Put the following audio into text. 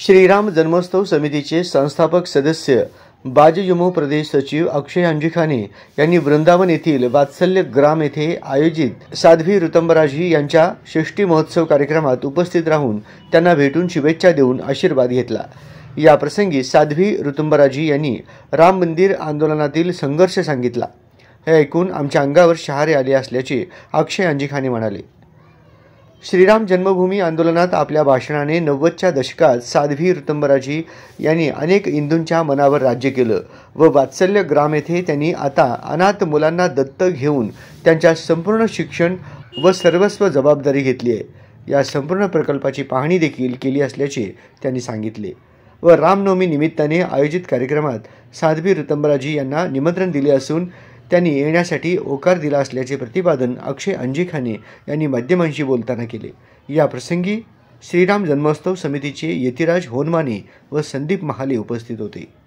श्रीराम जन्मोत्सव समितीचे संस्थापक सदस्य बाजयुमो प्रदेश सचिव अक्षय अंजिखाने यांनी वृंदावन येथील वात्सल्य ग्राम येथे आयोजित साध्वी ऋतंबराजी यांच्या षष्टी महोत्सव कार्यक्रमात उपस्थित राहून त्यांना भेटून शुभेच्छा देऊन आशीर्वाद घेतला याप्रसंगी साध्वी ऋतुंबराजी यांनी राम मंदिर आंदोलनातील संघर्ष सांगितला हे ऐकून आमच्या अंगावर शहारे आले असल्याचे अक्षय अंजिखाने म्हणाले श्रीराम जन्मभूमी आंदोलनात आपल्या भाषणाने नव्वदच्या दशकात साध्वी ऋतंबराजी यांनी अनेक इंदूंच्या मनावर राज्य केलं व वात्सल्य ग्राम येथे त्यांनी आता अनाथ मुलांना दत्त घेऊन त्यांच्या संपूर्ण शिक्षण व सर्वस्व जबाबदारी घेतली आहे या संपूर्ण प्रकल्पाची पाहणी देखील केली असल्याचे त्यांनी सांगितले व रामनवमी निमित्ताने आयोजित कार्यक्रमात साध्वी ऋतंबराजी यांना निमंत्रण दिले असून त्यांनी येण्यासाठी ओकार दिला असल्याचे प्रतिपादन अक्षय अंजिखाने यांनी माध्यमांशी बोलताना केले या प्रसंगी श्रीराम जन्मोत्सव समितीचे यतिराज होनमाने व संदीप महाले उपस्थित होते